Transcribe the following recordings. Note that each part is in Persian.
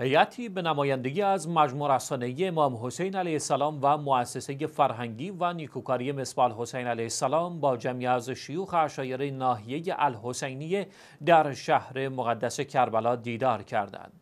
هیئتی به نمایندگی از مجموع رسانه‌ای امام حسین علیه السلام و مؤسسه فرهنگی و نیکوکاری مصباح حسین علیه السلام با جمعی از شیوخ اشایر ناحیه الحسینیه در شهر مقدس کربلا دیدار کردند.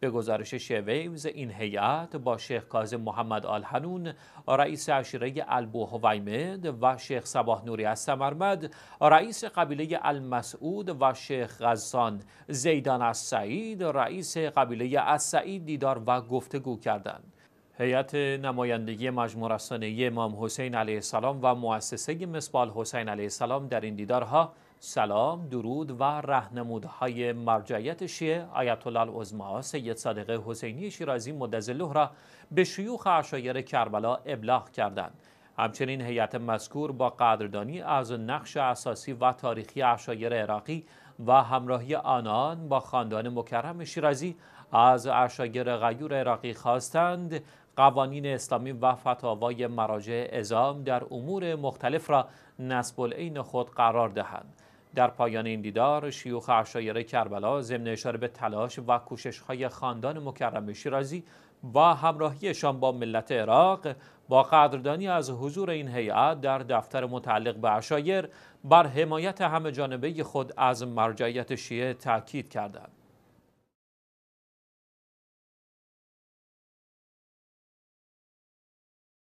به گزارش شویوز این هیئت با شیخ کاظم محمد آل هنون، رئیس عشیره البو هویمد و شیخ صباح نوری سمرمد، رئیس قبیله المسعود و شیخ غزان زیدان سعید، رئیس قبیله سعید دیدار و گفتگو کردند هیئت نمایندگی مجموع رسانه امام حسین علیه السلام و مؤسسه مسبال حسین علیه السلام در این دیدارها سلام درود و رهنمودهای مرجعیت شیعه آیت الله العظما سید صادق حسینی شیرازی مدظله را به شیوخ عشایر کربلا ابلاغ کردند همچنین هیئت مذکور با قدردانی از نقش اساسی و تاریخی عشایر عراقی و همراهی آنان با خاندان مکرم شیرازی از عشایر غیور عراقی خواستند قوانین اسلامی و فتاوای مراجع ازام در امور مختلف را نسب العین خود قرار دهند در پایان این دیدار شیوخ عشایر کربلا ضمن اشاره به تلاش و کوشش های خاندان مکرم شیرازی و همراهیشان با ملت عراق با قدردانی از حضور این هیئت در دفتر متعلق به عشایر بر حمایت همه جانبه خود از مرجعیت شیعه تاکید کردند.